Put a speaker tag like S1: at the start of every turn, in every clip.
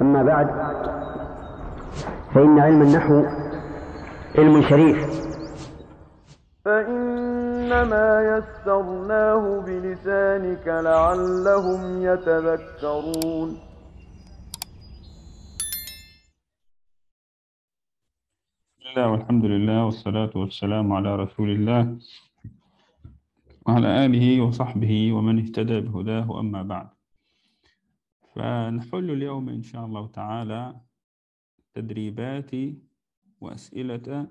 S1: أما بعد فإن علم النحو علم شريف فإنما يسرناه بلسانك لعلهم يتذكرون بسم الله والحمد لله والصلاة والسلام على رسول الله وعلى آله وصحبه ومن اهتدى بهداه أما بعد فنحل اليوم إن شاء الله تعالى تدريبات وأسئلة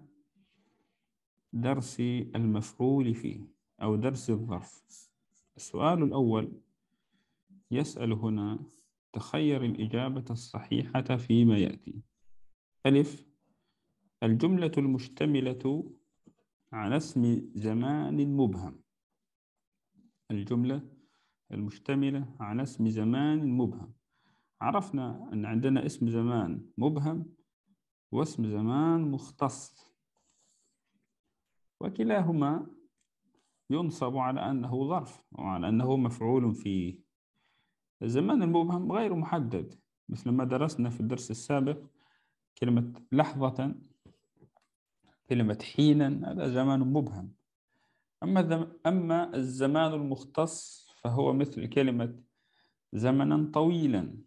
S1: درس المفعول فيه أو درس الظرف السؤال الأول يسأل هنا تخير الإجابة الصحيحة فيما يأتي ألف الجملة المشتملة على اسم زمان مبهم الجملة المشتملة عن اسم زمان مبهم عرفنا أن عندنا اسم زمان مبهم واسم زمان مختص وكلاهما ينصب على أنه ظرف وعلى أنه مفعول فيه الزمان المبهم غير محدد مثل ما درسنا في الدرس السابق كلمة لحظة كلمة حينا هذا زمان مبهم أما الزمان المختص فهو مثل كلمة زمنا طويلا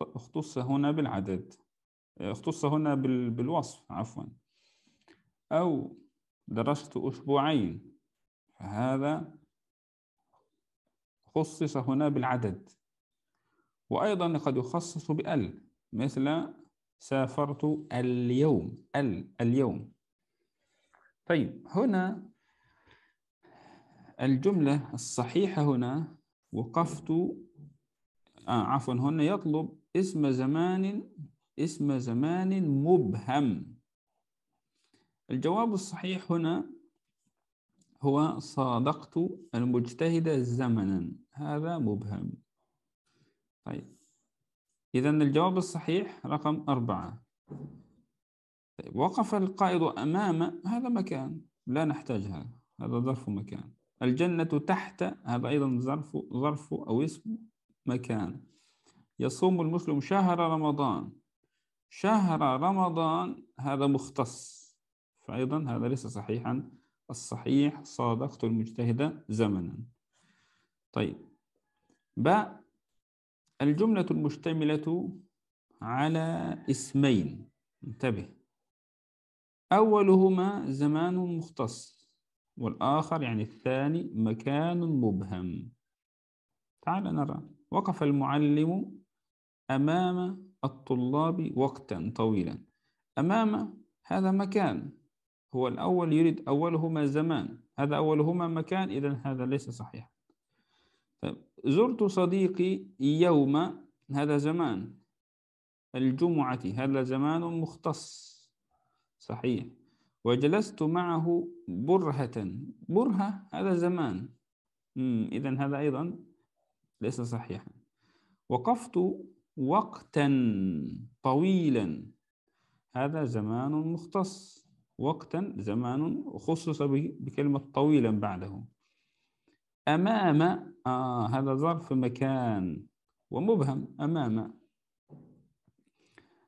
S1: اختص هنا بالعدد اختص هنا بالوصف عفوا أو درست أسبوعين فهذا خصص هنا بالعدد وأيضا قد يخصص بأل مثل سافرت اليوم ال اليوم طيب هنا الجملة الصحيحة هنا وقفت آه عفوا هنا يطلب اسم زمان اسم زمان مبهم الجواب الصحيح هنا هو صادقت المجتهد زمنا هذا مبهم طيب إذا الجواب الصحيح رقم أربعة طيب وقف القائد أمام هذا مكان لا نحتاج هذا هذا ظرف مكان الجنة تحت هذا أيضا ظرف ظرف أو اسم مكان يصوم المسلم شهر رمضان شهر رمضان هذا مختص فأيضا هذا ليس صحيحا الصحيح صادقت المجتهد زمنا طيب ب الجملة المشتملة على اسمين انتبه أولهما زمان مختص والآخر يعني الثاني مكان مبهم تعال نرى وقف المعلم أمام الطلاب وقتا طويلا أمام هذا مكان هو الأول يريد أولهما زمان هذا أولهما مكان إذا هذا ليس صحيح طيب، زرت صديقي يوم هذا زمان الجمعة هذا زمان مختص صحيح وجلست معه برهة برهة هذا زمان إذا هذا أيضا ليس صحيحا وقفت وقتا طويلا هذا زمان مختص وقتا زمان خصص بكلمة طويلا بعده أمام آه هذا ظرف مكان ومبهم أمام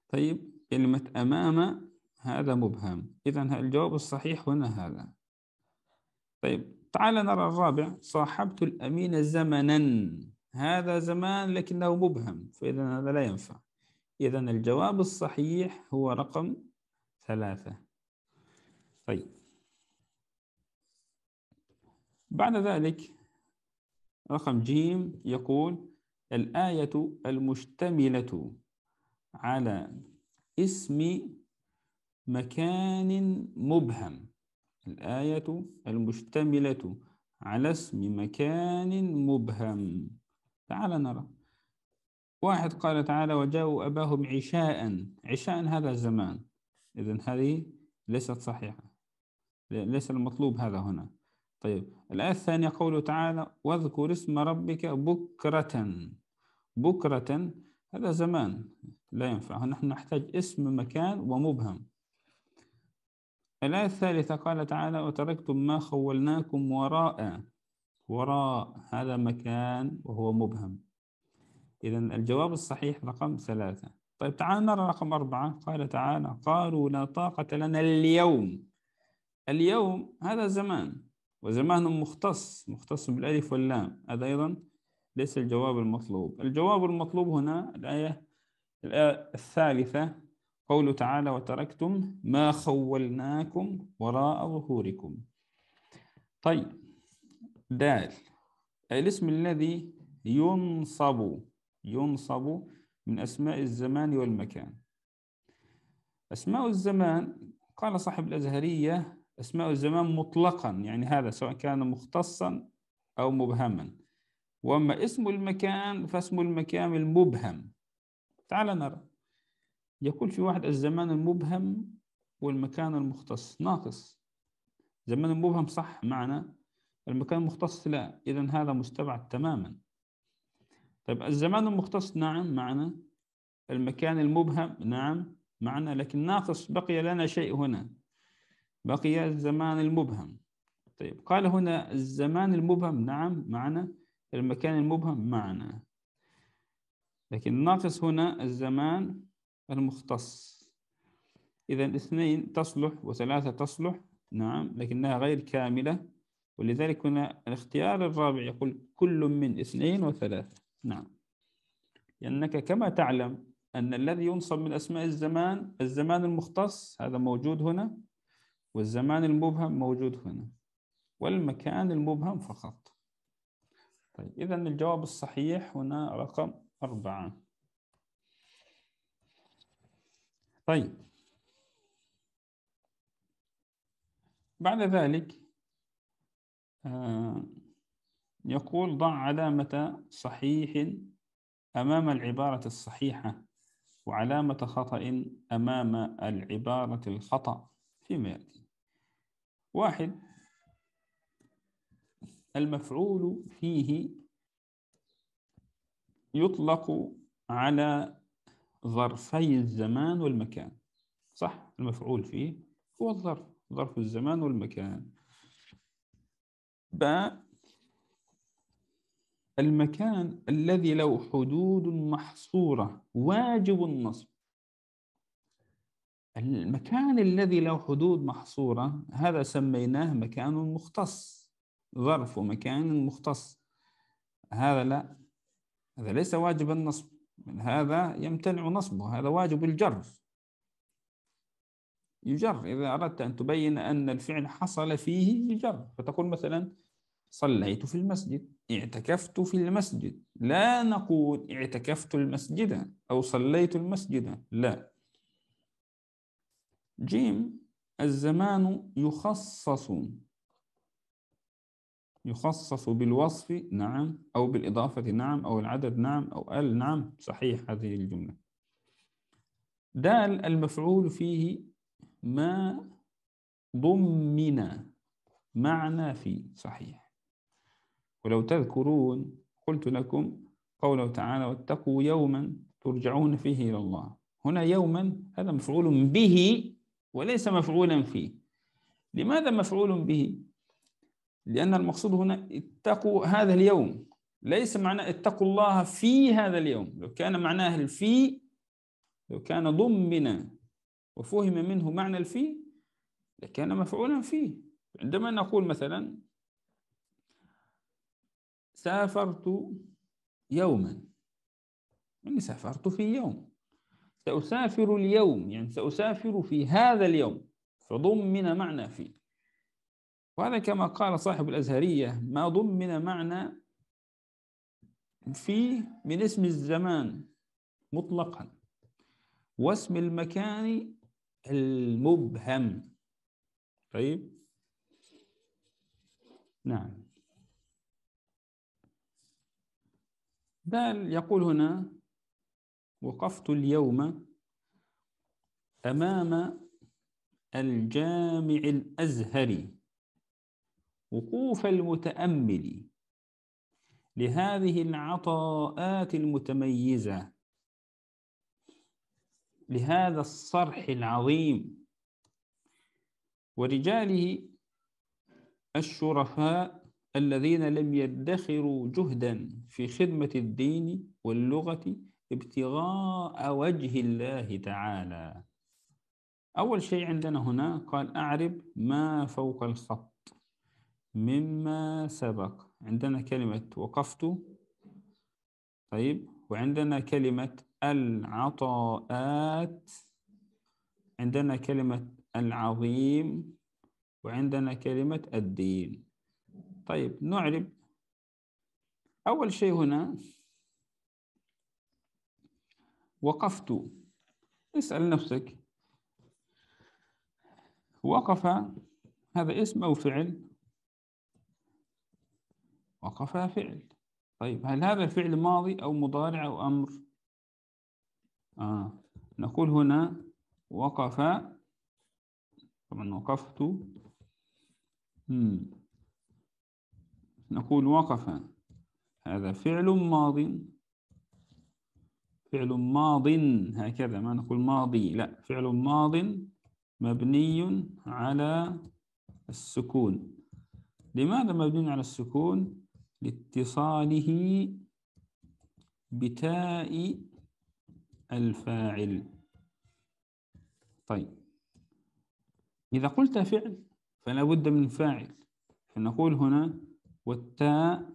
S1: طيب كلمة أمام هذا مبهم إذا الجواب الصحيح هنا هذا طيب تعال نرى الرابع صاحبت الأمين زمنا هذا زمان لكنه مبهم فإذا هذا لا ينفع إذا الجواب الصحيح هو رقم ثلاثة طيب بعد ذلك رقم جيم يقول الآية المشتملة على اسم مكان مبهم الآية المشتملة على اسم مكان مبهم تعال نرى واحد قال تعالى وجاءوا أباهم عشاء عشاء هذا الزمان إذا هذه ليست صحيحة ليس المطلوب هذا هنا طيب الآية الثانية قوله تعالى واذكر اسم ربك بكرة بكرة هذا زمان لا ينفع نحن نحتاج اسم مكان ومبهم الآية الثالثة قال تعالى وتركتم ما خولناكم وراء وراء هذا مكان وهو مبهم إذا الجواب الصحيح رقم ثلاثة طيب تعال نرى رقم أربعة قال تعالى قالوا لا طاقة لنا اليوم اليوم هذا زمان وزمان مختص مختص بالألف واللام هذا أيضا ليس الجواب المطلوب الجواب المطلوب هنا الآية الآية الثالثة قوله تعالى وتركتم ما خولناكم وراء ظهوركم طيب دال الاسم الذي ينصب ينصب من أسماء الزمان والمكان أسماء الزمان قال صاحب الأزهرية أسماء الزمان مطلقا يعني هذا سواء كان مختصا أو مبهما وأما اسم المكان فاسم المكان المبهم تعال نرى يكون في واحد الزمان المبهم والمكان المختص ناقص زمان المبهم صح معنا المكان المختص لا إذا هذا مستبعد تماما طيب الزمان المختص نعم معنا المكان المبهم نعم معنا لكن ناقص بقي لنا شيء هنا بقي الزمان المبهم طيب قال هنا الزمان المبهم نعم معنا المكان المبهم معنا لكن ناقص هنا الزمان المختص إذا اثنين تصلح وثلاثة تصلح نعم لكنها غير كاملة ولذلك هنا الاختيار الرابع يقول كل من اثنين وثلاثة نعم لأنك كما تعلم أن الذي ينصب من أسماء الزمان الزمان المختص هذا موجود هنا والزمان المبهم موجود هنا والمكان المبهم فقط طيب إذا الجواب الصحيح هنا رقم أربعة طيب بعد ذلك آه، يقول ضع علامة صحيح أمام العبارة الصحيحة وعلامة خطأ أمام العبارة الخطأ فيما يأتي واحد المفعول فيه يطلق على ظرفي الزمان والمكان صح المفعول فيه هو الظرف ظرف الزمان والمكان ب المكان الذي له حدود محصورة واجب النصب المكان الذي له حدود محصورة هذا سميناه مكان مختص ظرف مكان مختص هذا لا هذا ليس واجب النصب من هذا يمتنع نصبه هذا واجب الجر يجر إذا أردت أن تبين أن الفعل حصل فيه يجر فتقول مثلا صليت في المسجد اعتكفت في المسجد لا نقول اعتكفت المسجد أو صليت المسجد لا جيم الزمان يخصص يخصص بالوصف نعم أو بالإضافة نعم أو العدد نعم أو ال نعم صحيح هذه الجملة دال المفعول فيه ما ضمن معنى في صحيح ولو تذكرون قلت لكم قوله تعالى واتقوا يوما ترجعون فيه إلى الله هنا يوما هذا مفعول به وليس مفعولا فيه لماذا مفعول به؟ لأن المقصود هنا اتقوا هذا اليوم ليس معناه اتقوا الله في هذا اليوم لو كان معناه الفي لو كان ضمن وفهم منه معنى الفي لكان مفعولا فيه عندما نقول مثلا سافرت يوما يعني سافرت في يوم سأسافر اليوم يعني سأسافر في هذا اليوم فضمن معنى فيه وهذا كما قال صاحب الأزهرية ما ضمن معنى فيه من اسم الزمان مطلقا واسم المكان المبهم طيب نعم دال يقول هنا وقفت اليوم أمام الجامع الأزهري وقوف المتأمل لهذه العطاءات المتميزة لهذا الصرح العظيم ورجاله الشرفاء الذين لم يدخروا جهدا في خدمة الدين واللغة ابتغاء وجه الله تعالى أول شيء عندنا هنا قال أعرب ما فوق الخط مما سبق عندنا كلمة وقفت طيب وعندنا كلمة العطاءات عندنا كلمة العظيم وعندنا كلمة الدين طيب نعرب أول شيء هنا وقفت اسأل نفسك وقف هذا اسم أو فعل وقف فعل طيب هل هذا الفعل ماضي أو مضارع أو أمر آه. نقول هنا وقف طبعا وقفت مم. نقول وقف هذا فعل ماض فعل ماض هكذا ما نقول ماضي لا فعل ماض مبني على السكون لماذا مبني على السكون لاتصاله بتاء الفاعل طيب إذا قلت فعل فلا بد من فاعل فنقول هنا والتاء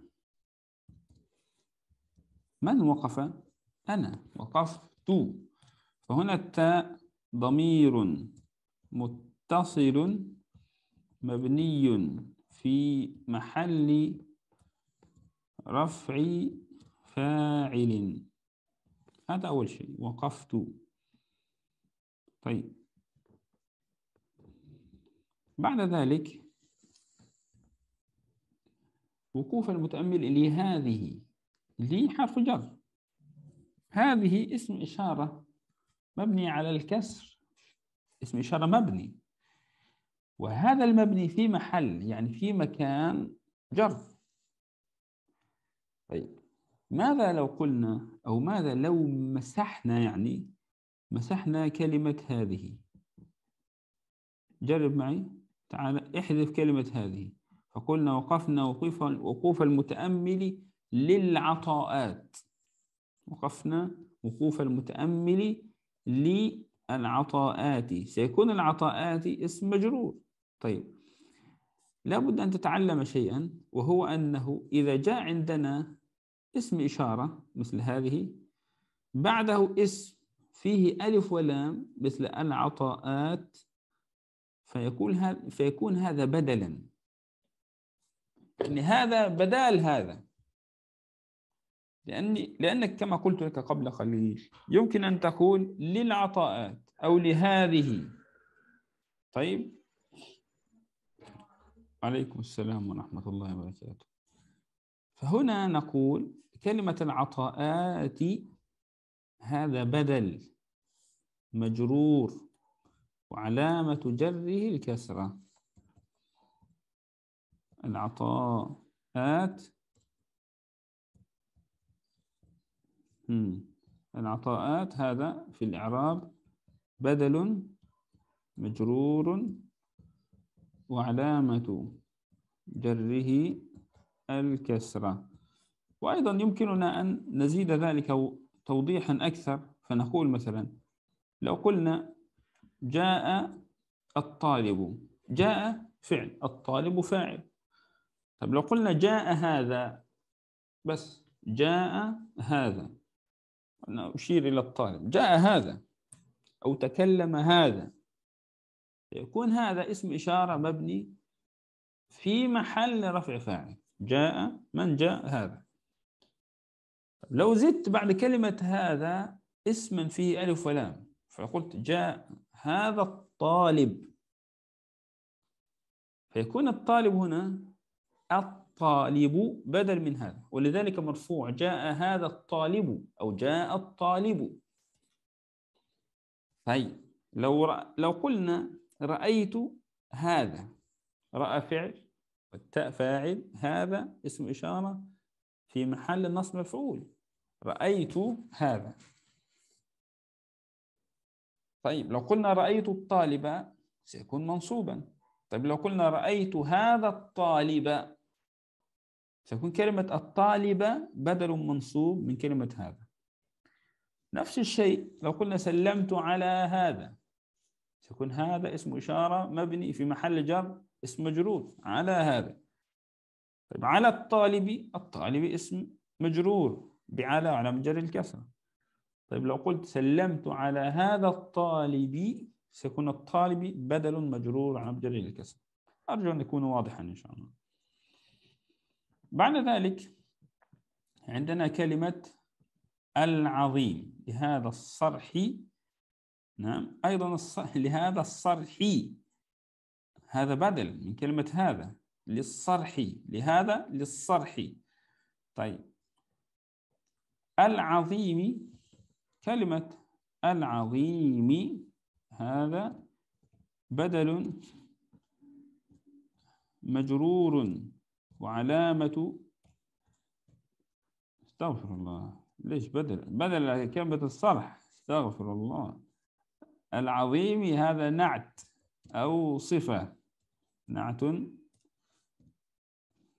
S1: من وقف أنا وقفت فهنا التاء ضمير متصل مبني في محل رفع فاعل هذا أول شيء وقفت طيب بعد ذلك وقوف المتأمل لهذه لي حرف جر هذه اسم إشارة مبني على الكسر اسم إشارة مبني وهذا المبني في محل يعني في مكان جر طيب ماذا لو قلنا أو ماذا لو مسحنا يعني مسحنا كلمة هذه جرب معي تعال احذف كلمة هذه فقلنا وقفنا وقوف وقوف المتأمل للعطاءات وقفنا وقوف المتأمل للعطاءات سيكون العطاءات اسم مجرور طيب لابد أن تتعلم شيئا وهو أنه إذا جاء عندنا اسم إشارة مثل هذه بعده اسم فيه ألف ولام مثل العطاءات فيكون هذا فيكون هذا بدلا يعني هذا بدال هذا لأني لأنك كما قلت لك قبل قليل يمكن أن تقول للعطاءات أو لهذه طيب عليكم السلام ورحمة الله وبركاته فهنا نقول كلمة العطاءات هذا بدل مجرور وعلامة جره الكسرة العطاءات العطاءات هذا في الإعراب بدل مجرور وعلامة جره الكسرة وأيضا يمكننا أن نزيد ذلك توضيحا أكثر فنقول مثلا لو قلنا جاء الطالب جاء فعل الطالب فاعل طب لو قلنا جاء هذا بس جاء هذا أنا أشير إلى الطالب جاء هذا أو تكلم هذا يكون هذا اسم إشارة مبني في محل رفع فاعل جاء من جاء هذا لو زدت بعد كلمة هذا اسما فيه ألف ولام فقلت جاء هذا الطالب فيكون الطالب هنا الطالب بدل من هذا ولذلك مرفوع جاء هذا الطالب أو جاء الطالب طيب لو رأ... لو قلنا رأيت هذا رأى فعل والتاء فاعل هذا اسم إشارة في محل النصب مفعول رأيت هذا طيب لو قلنا رأيت الطالب سيكون منصوبا طيب لو قلنا رأيت هذا الطالب سيكون كلمة الطالب بدل منصوب من كلمة هذا نفس الشيء لو قلنا سلمت على هذا سيكون هذا اسم إشارة مبني في محل جر اسم مجرور على هذا طيب على الطالب الطالب اسم مجرور بعلى على مجر الكسرة طيب لو قلت سلمت على هذا الطالب سيكون الطالب بدل مجرور على مجر الكسرة أرجو أن يكون واضحا إن شاء الله بعد ذلك عندنا كلمة العظيم لهذا الصرح نعم أيضا الصرح لهذا الصرح هذا بدل من كلمة هذا للصرح لهذا للصرح طيب العظيم كلمة العظيم هذا بدل مجرور وعلامة استغفر الله ليش بدل بدل كلمة الصرح استغفر الله العظيم هذا نعت أو صفة نعت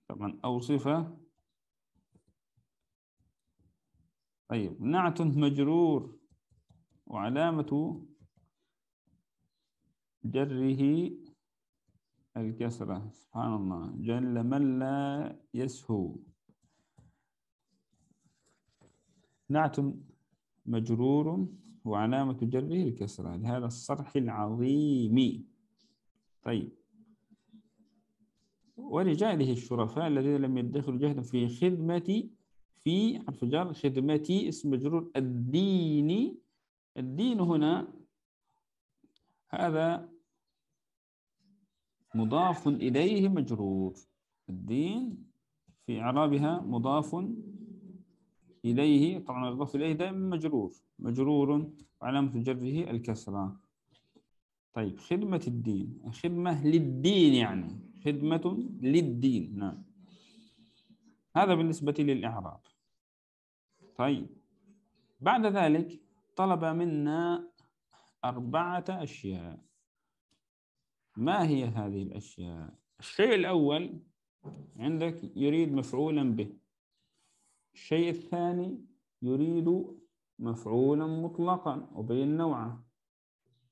S1: طبعا أو صفة طيب نعت مجرور وعلامة جره الكسرة سبحان الله جل من لا يسهو نعت مجرور وعلامة جره الكسرة لهذا الصرح العظيم طيب ورجاله الشرفاء الذين لم يدخروا جهدا في خدمة في حرف جر خدمتي اسم مجرور الديني الدين هنا هذا مضاف إليه مجرور الدين في إعرابها مضاف إليه طبعا المضاف إليه دائما مجرور مجرور وعلامة جره الكسرة طيب خدمة الدين خدمة للدين يعني خدمة للدين نعم هذا بالنسبة للإعراب طيب بعد ذلك طلب منا أربعة أشياء ما هي هذه الأشياء؟ الشيء الأول عندك يريد مفعولا به الشيء الثاني يريد مفعولا مطلقا وبين نوعه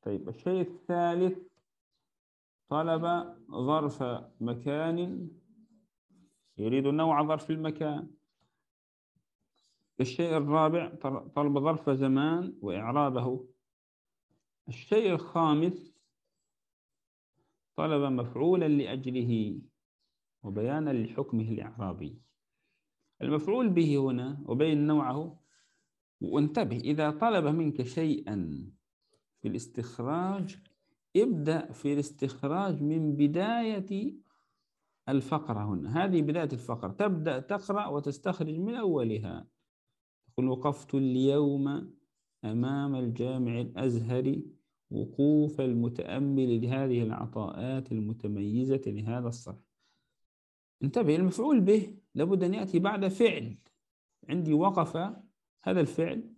S1: طيب الشيء الثالث طلب ظرف مكان يريد نوع ظرف المكان الشيء الرابع طلب ظرف زمان وإعرابه الشيء الخامس طلب مفعولا لأجله وبيانا لحكمه الإعرابي المفعول به هنا وبين نوعه وانتبه إذا طلب منك شيئا في الاستخراج ابدأ في الاستخراج من بداية الفقرة هنا هذه بداية الفقرة تبدأ تقرأ وتستخرج من أولها يقول وقفت اليوم أمام الجامع الأزهر وقوف المتأمل لهذه العطاءات المتميزة لهذا الصرح انتبه المفعول به لابد أن يأتي بعد فعل عندي وقف هذا الفعل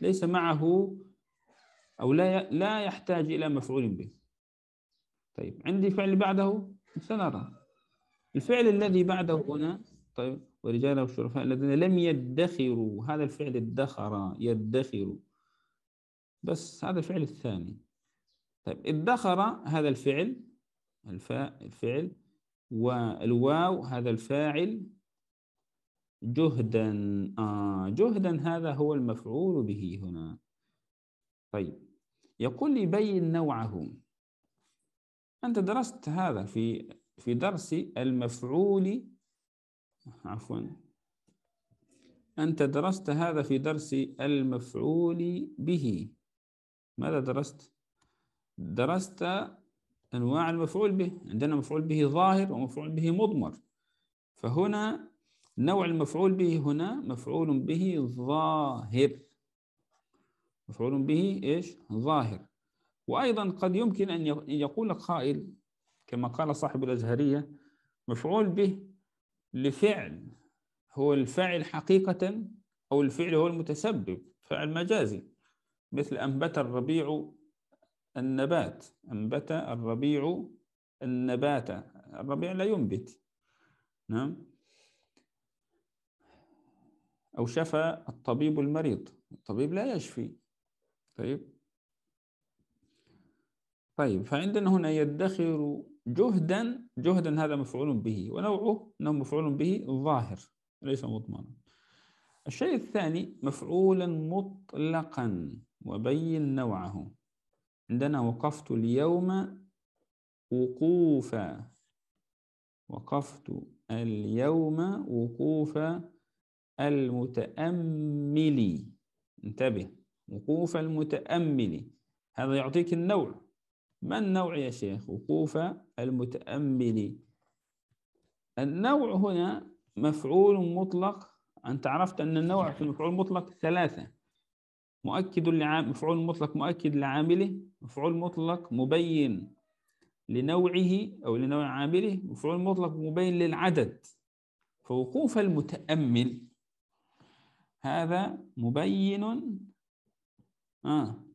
S1: ليس معه أو لا لا يحتاج إلى مفعول به طيب عندي فعل بعده سنرى الفعل الذي بعده هنا طيب ورجال الشرفاء الذين لم يدخروا هذا الفعل ادخر يدخر بس هذا الفعل الثاني طيب ادخر هذا الفعل الفاء الفعل والواو هذا الفاعل جهدا آه جهدا هذا هو المفعول به هنا طيب يقول لي بين نوعه أنت درست هذا في في درس المفعول عفوا أنت درست هذا في درس المفعول به ماذا درست؟ درست أنواع المفعول به عندنا مفعول به ظاهر ومفعول به مضمر فهنا نوع المفعول به هنا مفعول به ظاهر مفعول به إيش؟ ظاهر وأيضا قد يمكن أن يقول قائل كما قال صاحب الأزهرية مفعول به لفعل هو الفاعل حقيقة أو الفعل هو المتسبب فعل مجازي مثل أنبت الربيع النبات أنبت الربيع النبات الربيع لا ينبت نعم أو شفى الطبيب المريض الطبيب لا يشفي طيب طيب فعندنا هنا يدخر جهدا جهدا هذا مفعول به ونوعه أنه مفعول به ظاهر ليس مضمنا الشيء الثاني مفعولا مطلقا وبين نوعه عندنا وقفت اليوم وقوفا وقفت اليوم وقوف المتأمل انتبه وقوف المتأمل هذا يعطيك النوع ما النوع يا شيخ وقوف المتأمل النوع هنا مفعول مطلق أنت عرفت أن النوع في المفعول المطلق ثلاثة مؤكد لعام مفعول مطلق مؤكد لعامله مفعول مطلق مبين لنوعه أو لنوع عامله مفعول مطلق مبين للعدد فوقوف المتأمل هذا مبين آه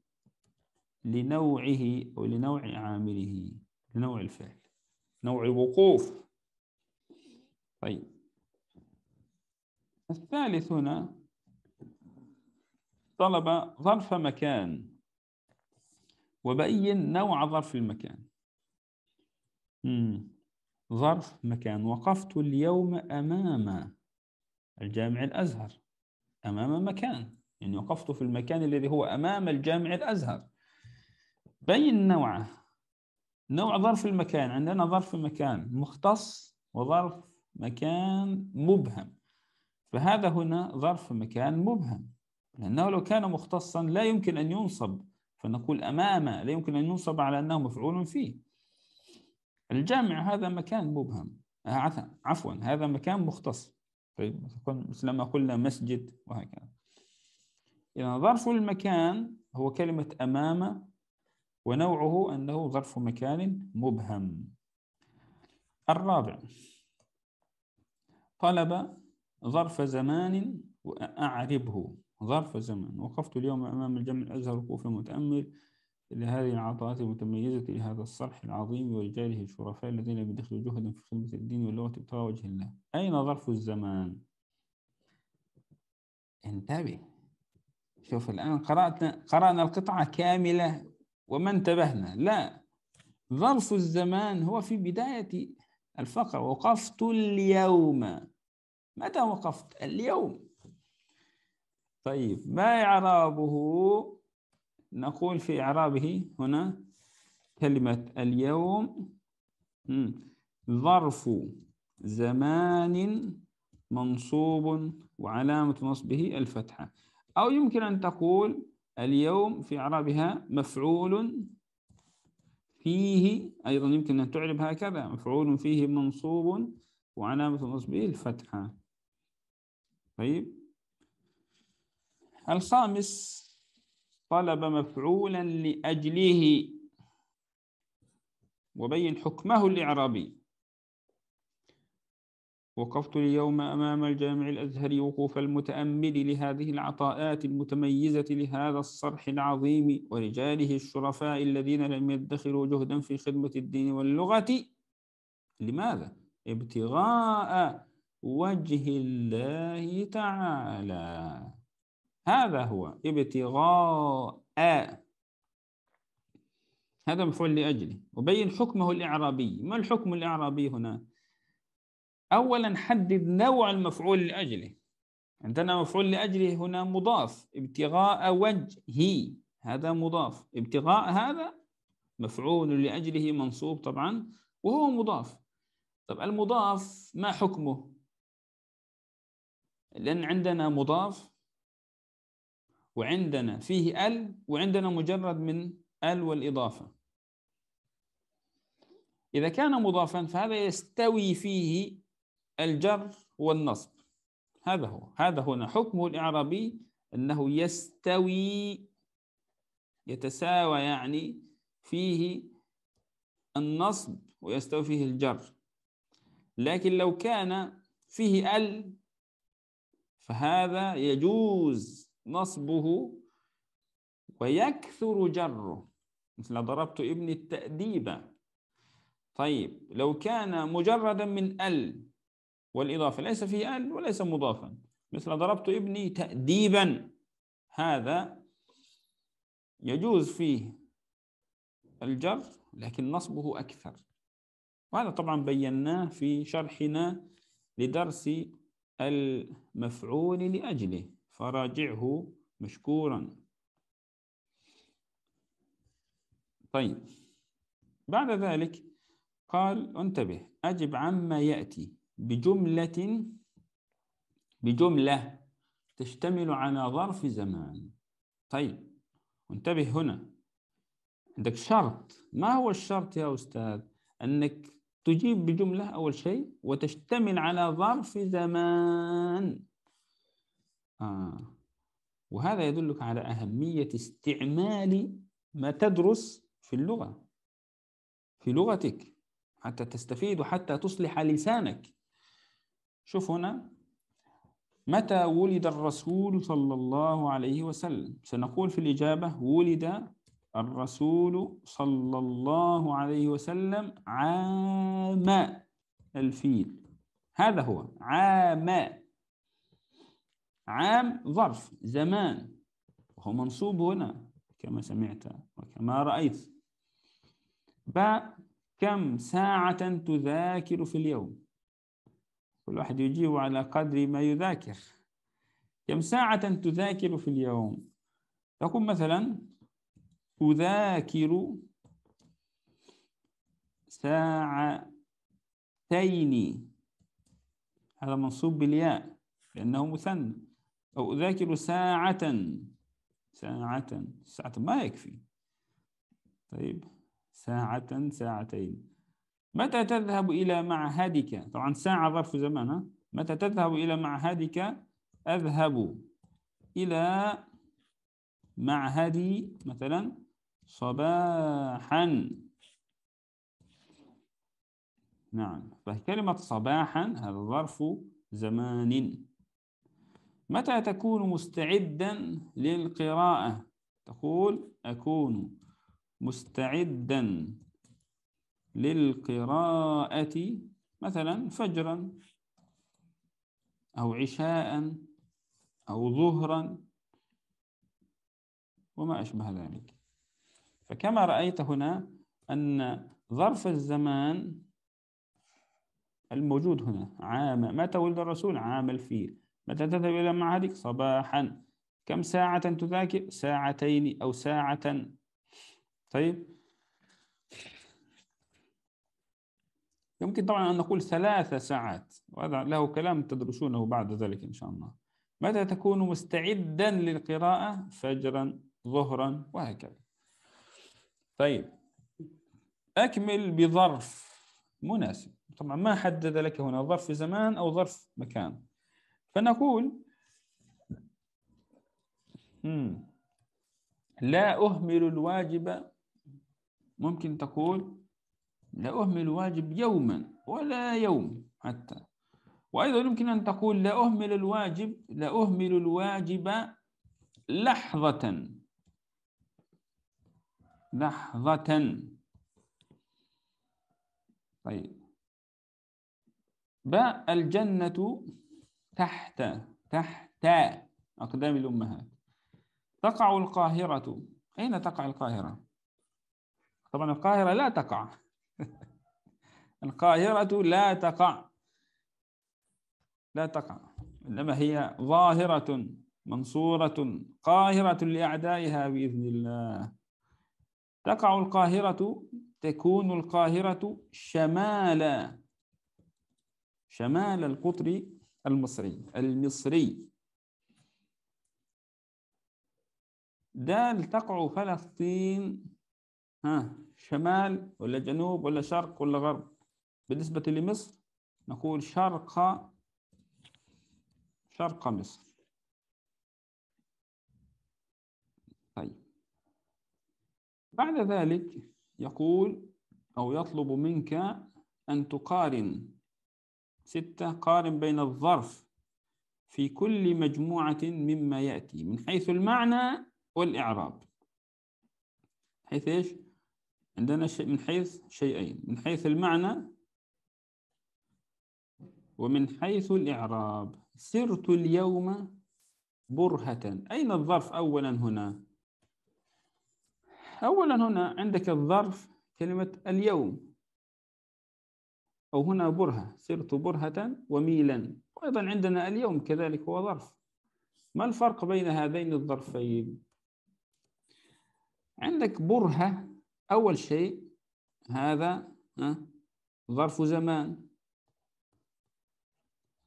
S1: لنوعه أو لنوع عامله لنوع الفعل نوع الوقوف طيب الثالث هنا طلب ظرف مكان وبين نوع ظرف المكان مم. ظرف مكان وقفت اليوم أمام الجامع الأزهر أمام مكان يعني وقفت في المكان الذي هو أمام الجامع الأزهر بين نوعه نوع ظرف المكان عندنا ظرف مكان مختص وظرف مكان مبهم فهذا هنا ظرف مكان مبهم لأنه لو كان مختصا لا يمكن أن ينصب فنقول أمام لا يمكن أن ينصب على أنه مفعول فيه الجامع هذا مكان مبهم آه، عفوا هذا مكان مختص طيب مثل ما قلنا مسجد وهكذا إذا ظرف المكان هو كلمة أمام ونوعه أنه ظرف مكان مبهم الرابع طلب ظرف زمان وأعربه ظرف زمان وقفت اليوم أمام الجمع الأزهر وقوف متأمل لهذه العطاءات المتميزة لهذا الصرح العظيم ورجاله الشرفاء الذين بدخلوا جهدا في خدمة الدين واللغة ابتغاء وجه الله أين ظرف الزمان؟ انتبه شوف الآن قرأت قرأنا القطعة كاملة وما انتبهنا لا ظرف الزمان هو في بداية الفقرة وقفت اليوم متى وقفت اليوم طيب ما إعرابه نقول في إعرابه هنا كلمة اليوم ظرف زمان منصوب وعلامة نصبه الفتحة أو يمكن أن تقول اليوم في إعرابها مفعول فيه أيضا يمكن أن تعرب هكذا مفعول فيه منصوب وعلامة نصبه الفتحة طيب الخامس طلب مفعولا لأجله وبين حكمه الإعرابي وقفت اليوم أمام الجامع الأزهري وقوف المتأمل لهذه العطاءات المتميزة لهذا الصرح العظيم ورجاله الشرفاء الذين لم يدخروا جهدا في خدمة الدين واللغة لماذا؟ ابتغاء وجه الله تعالى هذا هو ابتغاء هذا مفعول لأجله وبين حكمه الإعرابي ما الحكم الإعرابي هنا؟ أولا حدد نوع المفعول لأجله عندنا مفعول لأجله هنا مضاف ابتغاء وجه هذا مضاف ابتغاء هذا مفعول لأجله منصوب طبعا وهو مضاف طب المضاف ما حكمه لأن عندنا مضاف وعندنا فيه ال وعندنا مجرد من ال والإضافة إذا كان مضافا فهذا يستوي فيه الجر والنصب هذا هو هذا هنا حكمه الإعرابي أنه يستوي يتساوى يعني فيه النصب ويستوي فيه الجر لكن لو كان فيه ال فهذا يجوز نصبه ويكثر جره مثل ضربت ابني التأديب طيب لو كان مجردا من ال والإضافة ليس فيه أل وليس مضافا مثل ضربت ابني تأديبا هذا يجوز فيه الجر لكن نصبه أكثر وهذا طبعا بيناه في شرحنا لدرس المفعول لأجله فراجعه مشكورا طيب بعد ذلك قال انتبه أجب عما يأتي بجملة بجملة تشتمل على ظرف زمان طيب انتبه هنا عندك شرط ما هو الشرط يا أستاذ أنك تجيب بجملة أول شيء وتشتمل على ظرف زمان آه. وهذا يدلك على أهمية استعمال ما تدرس في اللغة في لغتك حتى تستفيد وحتى تصلح لسانك شوف هنا متى ولد الرسول صلى الله عليه وسلم سنقول في الإجابة ولد الرسول صلى الله عليه وسلم عام الفيل هذا هو عام عام ظرف زمان وهو منصوب هنا كما سمعت وكما رأيت ب كم ساعة تذاكر في اليوم كل واحد يجيب على قدر ما يذاكر كم ساعة تذاكر في اليوم تقول مثلا أذاكر ساعتين هذا منصوب بالياء لأنه مثنى أو أذاكر ساعة ساعة ساعة ما يكفي طيب ساعة ساعتين متى تذهب إلى معهدك طبعا ساعة ظرف زمان ها؟ متى تذهب إلى معهدك أذهب إلى معهدي مثلا صباحا نعم فكلمة صباحا هذا ظرف زمان متى تكون مستعدا للقراءة تقول أكون مستعدا للقراءة مثلا فجرا أو عشاء أو ظهرا وما أشبه ذلك فكما رأيت هنا أن ظرف الزمان الموجود هنا عام متى ولد الرسول عام الفيل متى تذهب إلى معهدك صباحا كم ساعة تذاكر ساعتين أو ساعة طيب يمكن طبعا أن نقول ثلاث ساعات وهذا له كلام تدرسونه بعد ذلك إن شاء الله متى تكون مستعدا للقراءة فجرا ظهرا وهكذا طيب أكمل بظرف مناسب طبعا ما حدد لك هنا ظرف زمان أو ظرف مكان فنقول لا أهمل الواجب ممكن تقول لا أهمل الواجب يوما ولا يوم حتى وأيضا يمكن أن تقول لا أهمل الواجب لا أهمل الواجب لحظة لحظة طيب باء الجنة تحت تحت أقدام الأمهات تقع القاهرة أين تقع القاهرة؟ طبعا القاهرة لا تقع القاهرة لا تقع لا تقع إنما هي ظاهرة منصورة قاهرة لأعدائها بإذن الله تقع القاهرة تكون القاهرة شمال شمال القطر المصري المصري دال تقع فلسطين ها شمال ولا جنوب ولا شرق ولا غرب بالنسبة لمصر نقول شرق شرق مصر طيب بعد ذلك يقول أو يطلب منك أن تقارن ستة قارن بين الظرف في كل مجموعة مما يأتي من حيث المعنى والإعراب حيث إيش؟ عندنا شيء من حيث شيئين من حيث المعنى ومن حيث الإعراب سرت اليوم برهة أين الظرف أولا هنا؟ أولا هنا عندك الظرف كلمة اليوم أو هنا برهة سرت برهة وميلا وأيضا عندنا اليوم كذلك هو ظرف ما الفرق بين هذين الظرفين؟ عندك برهة أول شيء هذا ظرف زمان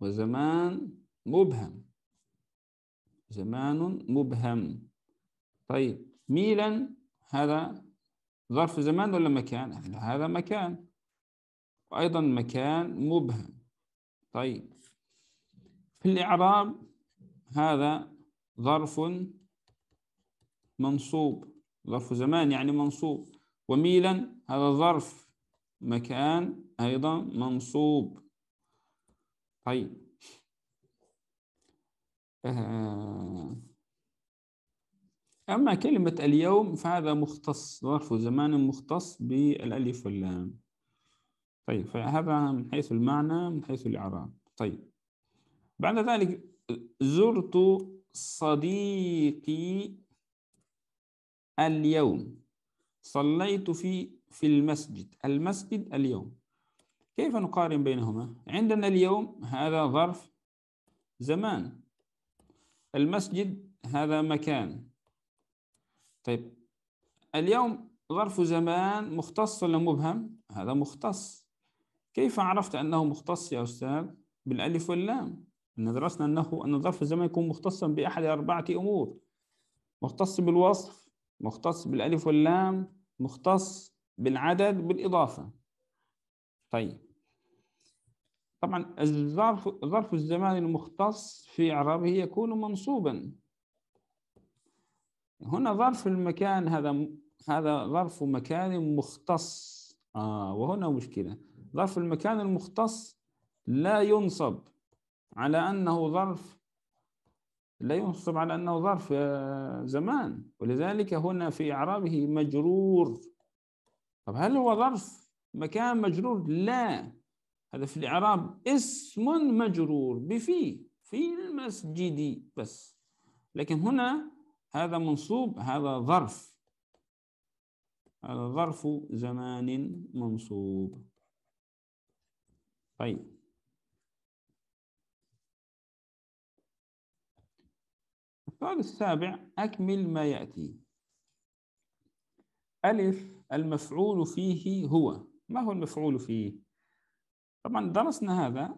S1: وزمان مبهم زمان مبهم طيب ميلا هذا ظرف زمان ولا مكان هذا مكان وأيضا مكان مبهم طيب في الإعراب هذا ظرف منصوب ظرف زمان يعني منصوب وميلا هذا ظرف مكان أيضا منصوب طيب آه. أما كلمة اليوم فهذا مختص ظرف زمان مختص بالألف واللام طيب فهذا من حيث المعنى من حيث الإعراب طيب بعد ذلك زرت صديقي اليوم صليت في في المسجد المسجد اليوم كيف نقارن بينهما عندنا اليوم هذا ظرف زمان المسجد هذا مكان طيب اليوم ظرف زمان مختص ولا مبهم هذا مختص كيف عرفت أنه مختص يا أستاذ بالألف واللام إن درسنا أنه أن ظرف الزمان يكون مختصا بأحد أربعة أمور مختص بالوصف مختص بالألف واللام مختص بالعدد بالإضافة طيب طبعا الظرف ظرف الزمان المختص في إعرابه يكون منصوبا هنا ظرف المكان هذا هذا ظرف مكان مختص آه وهنا مشكلة ظرف المكان المختص لا ينصب على أنه ظرف لا ينصب على أنه ظرف آه، زمان ولذلك هنا في إعرابه مجرور طب هل هو ظرف مكان مجرور لا هذا في الإعراب اسم مجرور بفي في المسجد بس لكن هنا هذا منصوب هذا ظرف هذا ظرف زمان منصوب طيب السؤال السابع أكمل ما يأتي ألف المفعول فيه هو ما هو المفعول فيه؟ طبعا درسنا هذا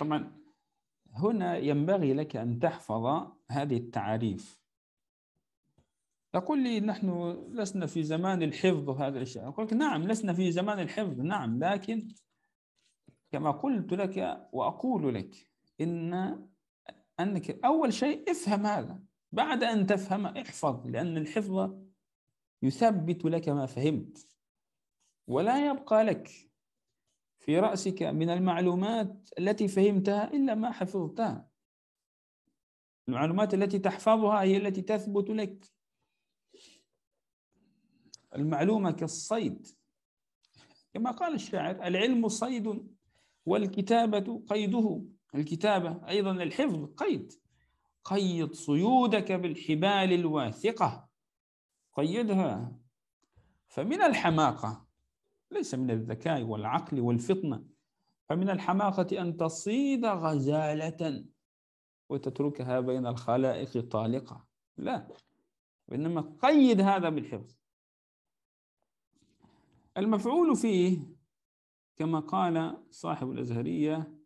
S1: طبعا هنا ينبغي لك أن تحفظ هذه التعاريف تقول لي نحن لسنا في زمان الحفظ وهذا الشيء أقول لك نعم لسنا في زمان الحفظ نعم لكن كما قلت لك وأقول لك إن أنك أول شيء افهم هذا بعد أن تفهم احفظ لأن الحفظ يثبت لك ما فهمت ولا يبقى لك في رأسك من المعلومات التي فهمتها إلا ما حفظتها المعلومات التي تحفظها هي التي تثبت لك المعلومة كالصيد كما قال الشاعر العلم صيد والكتابة قيده الكتابة أيضا الحفظ قيد قيد صيودك بالحبال الواثقة قيدها فمن الحماقة ليس من الذكاء والعقل والفطنة فمن الحماقة أن تصيد غزالة وتتركها بين الخلائق طالقة لا وإنما قيد هذا بالحفظ المفعول فيه كما قال صاحب الأزهرية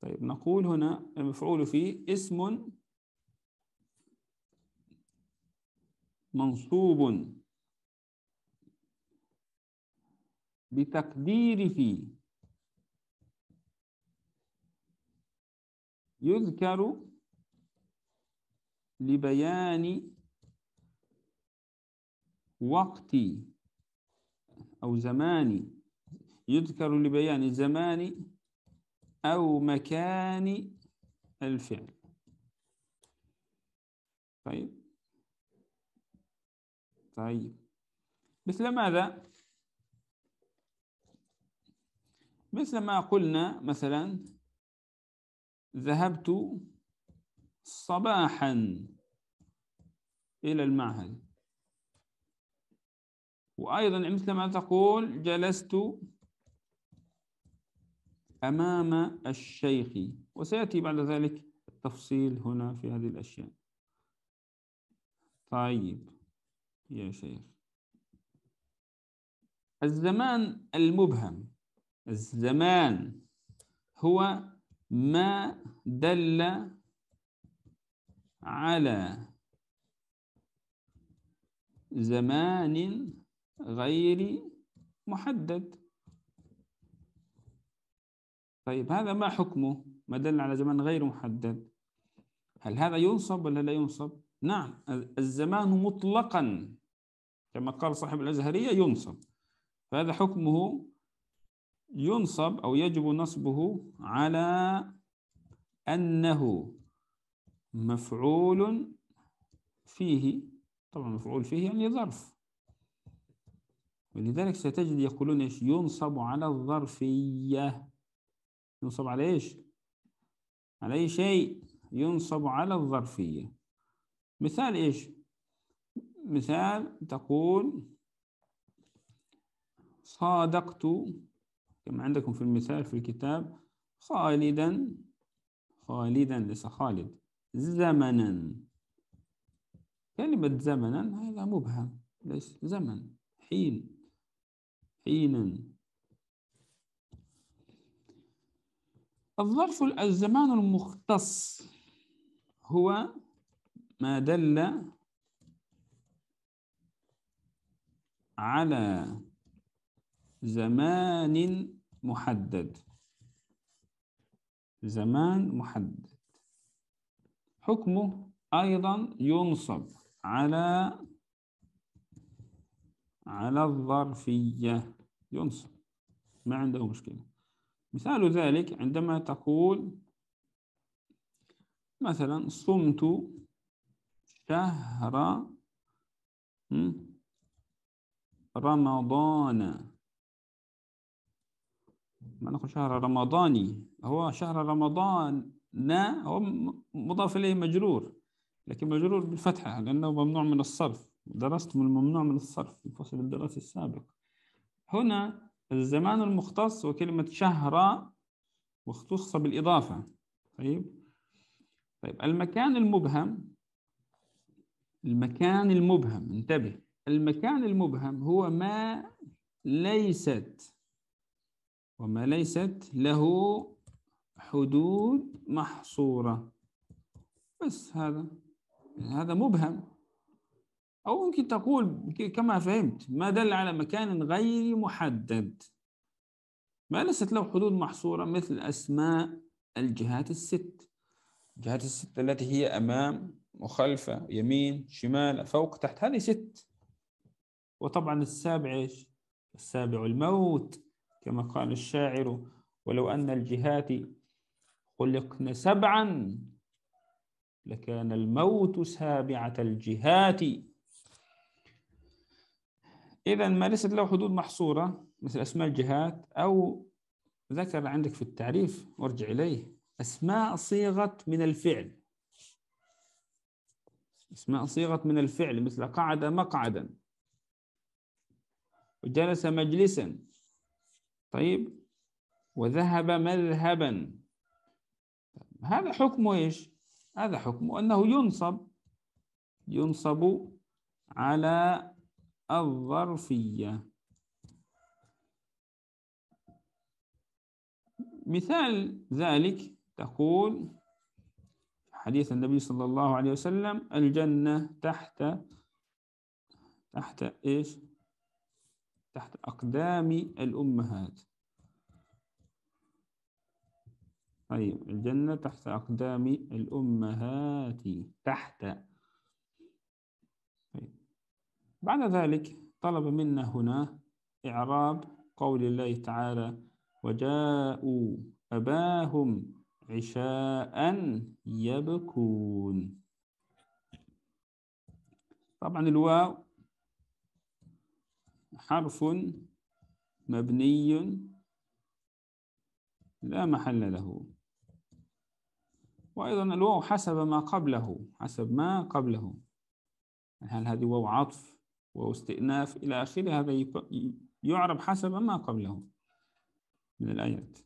S1: طيب نقول هنا المفعول فيه اسم منصوب بتقدير في يذكر لبيان وقت أو زمان يذكر لبيان زمان أو مكان الفعل طيب طيب مثل ماذا؟ مثل ما قلنا مثلا ذهبت صباحا إلى المعهد وأيضا مثل ما تقول جلست أمام الشيخ وسيأتي بعد ذلك التفصيل هنا في هذه الأشياء طيب يا شيخ الزمان المبهم الزمان هو ما دل على زمان غير محدد طيب هذا ما حكمه ما دل على زمان غير محدد هل هذا ينصب ولا لا ينصب نعم الزمان مطلقا كما قال صاحب الأزهرية ينصب فهذا حكمه ينصب أو يجب نصبه على أنه مفعول فيه طبعا مفعول فيه يعني ظرف ولذلك ستجد يقولون ينصب على الظرفية ينصب على إيش على أي شيء ينصب على الظرفية مثال إيش مثال تقول صادقت كما عندكم في المثال في الكتاب خالدا خالدا ليس خالد زمنا كلمة زمنا هذا مبهم ليس زمن حين حينا الظرف الزمان المختص هو ما دل على زمان محدد زمان محدد حكمه أيضا ينصب على على الظرفية ينصب ما عنده مشكلة مثال ذلك عندما تقول مثلا صمت شهر رمضان ما نقول شهر رمضاني هو شهر رمضان هو مضاف إليه مجرور لكن مجرور بالفتحة لأنه ممنوع من الصرف درست من الممنوع من الصرف في الفصل الدراسي السابق هنا الزمان المختص وكلمة شهر مختصة بالإضافة طيب طيب المكان المبهم المكان المبهم انتبه المكان المبهم هو ما ليست وما ليست له حدود محصورة بس هذا يعني هذا مبهم أو ممكن تقول كما فهمت ما دل على مكان غير محدد ما ليست له حدود محصورة مثل أسماء الجهات الست الجهات الست التي هي أمام وخلفه يمين شمال فوق تحت هذه ست وطبعا السابع إيش السابع الموت كما قال الشاعر ولو أن الجهات خلقن سبعا لكان الموت سابعة الجهات إذا ما ليست له حدود محصورة مثل أسماء الجهات أو ذكر عندك في التعريف وارجع إليه أسماء صيغت من الفعل أسماء صيغت من الفعل مثل قعد مقعدا وجلس مجلسا طيب وذهب مذهبا هذا حكمه ايش؟ هذا حكمه انه ينصب ينصب على الظرفية مثال ذلك تقول حديث النبي صلى الله عليه وسلم الجنة تحت تحت إيش تحت أقدام الأمهات طيب الجنة تحت أقدام الأمهات تحت بعد ذلك طلب منا هنا إعراب قول الله تعالى وجاءوا أباهم عشاء يبكون طبعا الواو حرف مبني لا محل له وأيضا الواو حسب ما قبله حسب ما قبله هل هذه واو عطف واستئناف إلى آخره هذا يعرب حسب ما قبله من الآيات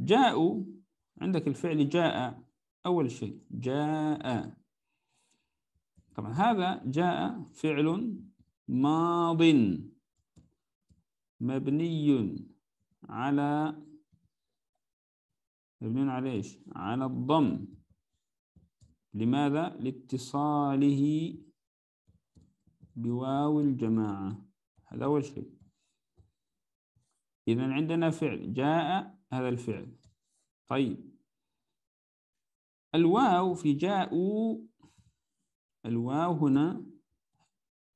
S1: جاءوا عندك الفعل جاء أول شيء جاء طبعا هذا جاء فعل ماض مبني على مبني على ايش على الضم لماذا لاتصاله بواو الجماعة هذا أول شيء إذا عندنا فعل جاء هذا الفعل طيب الواو في جاء الواو هنا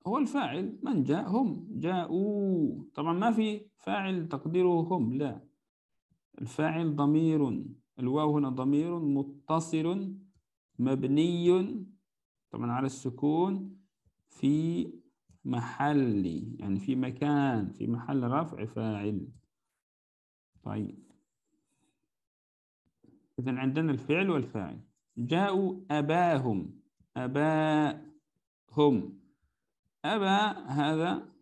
S1: هو الفاعل من جاء هم جاءوا طبعا ما في فاعل تقديره هم لا الفاعل ضمير الواو هنا ضمير متصل مبني طبعا على السكون في محل يعني في مكان في محل رفع فاعل طيب إذا عندنا الفعل والفاعل جاءوا أباهم أباهم أبا هذا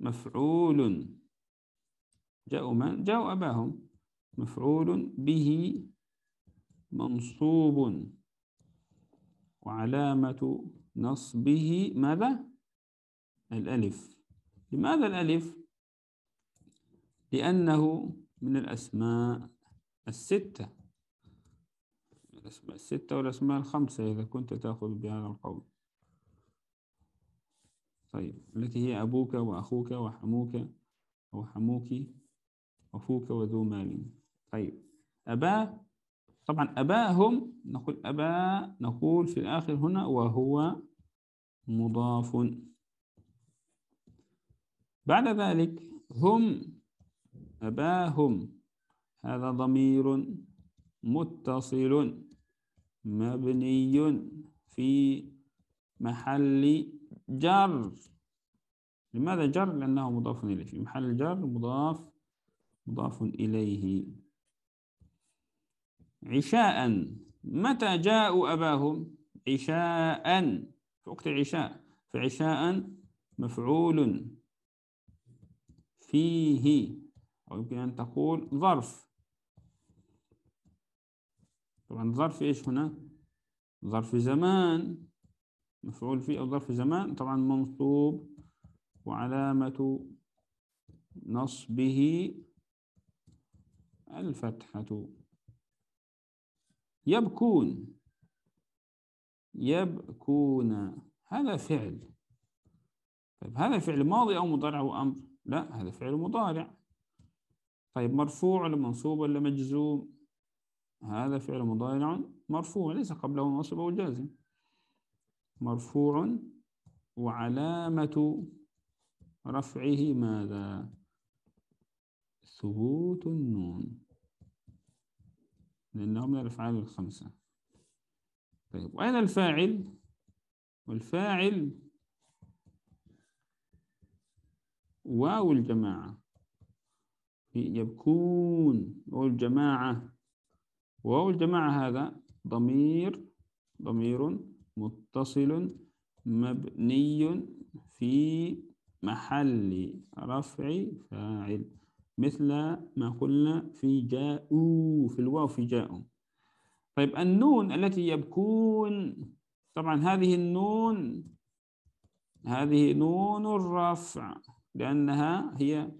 S1: مفعول جاءوا من؟ جاءوا أباهم مفعول به منصوب وعلامة نصبه ماذا؟ الألف لماذا الألف؟ لأنه من الأسماء الستة الأسماء الستة والأسماء الخمسة إذا كنت تأخذ بهذا القول طيب التي هي أبوك وأخوك وحموك وحموك وفوك وذو مال طيب أباه طبعا أباهم نقول أبا نقول في الآخر هنا وهو مضاف بعد ذلك هم أباهم هذا ضمير متصل مبني في محل جر لماذا جر؟ لأنه مضاف إليه في محل جر مضاف مضاف إليه عشاء متى جاءوا أباهم عشاء في وقت عشاء فعشاء مفعول فيه أو يمكن أن تقول ظرف طبعا ظرف إيش هنا ظرف زمان مفعول فيه أو ظرف زمان طبعا منصوب وعلامة نصبه الفتحة يبكون يبكون هذا فعل طيب هذا فعل ماضي أو مضارع أو أمر لا هذا فعل مضارع طيب مرفوع ولا منصوب ولا مجزوم هذا فعل مضارع مرفوع ليس قبله نصب أو جازم مرفوع وعلامة رفعه ماذا ثبوت النون لأنه من الأفعال الخمسة طيب وأين الفاعل؟ والفاعل واو الجماعة يبكون واو الجماعة واو الجماعة هذا ضمير ضمير متصل مبني في محل رفع فاعل مثل ما قلنا في جاءوا في الواو في جاءوا طيب النون التي يبكون طبعا هذه النون هذه نون الرفع لأنها هي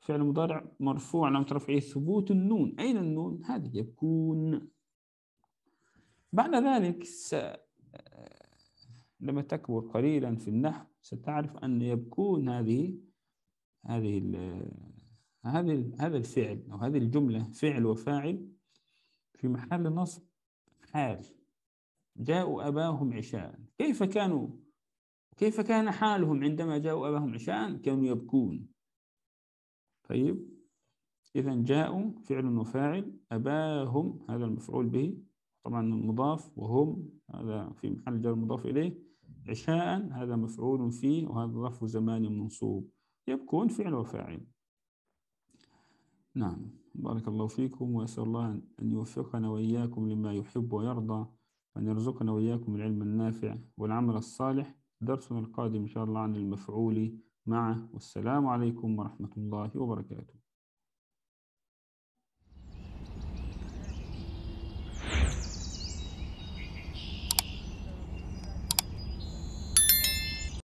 S1: فعل مضارع مرفوع علامة رفعه إيه؟ ثبوت النون أين النون؟ هذه يبكون بعد ذلك س... لما تكبر قليلا في النحو ستعرف أن يبكون هذه هذه هذا هذا الفعل أو هذه الجملة فعل وفاعل في محل نصب حال جاءوا أباهم عشاء كيف كانوا كيف كان حالهم عندما جاءوا أباهم عشاء كانوا يبكون طيب إذا جاءوا فعل وفاعل أباهم هذا المفعول به طبعا المضاف وهم هذا في محل جر مضاف إليه عشاء هذا مفعول فيه وهذا ظرف زمان منصوب يبكون فعل وفاعل نعم بارك الله فيكم وأسأل الله أن يوفقنا وإياكم لما يحب ويرضى وأن يرزقنا وإياكم العلم النافع والعمل الصالح درسنا القادم إن شاء الله عن المفعول معه والسلام عليكم ورحمة الله وبركاته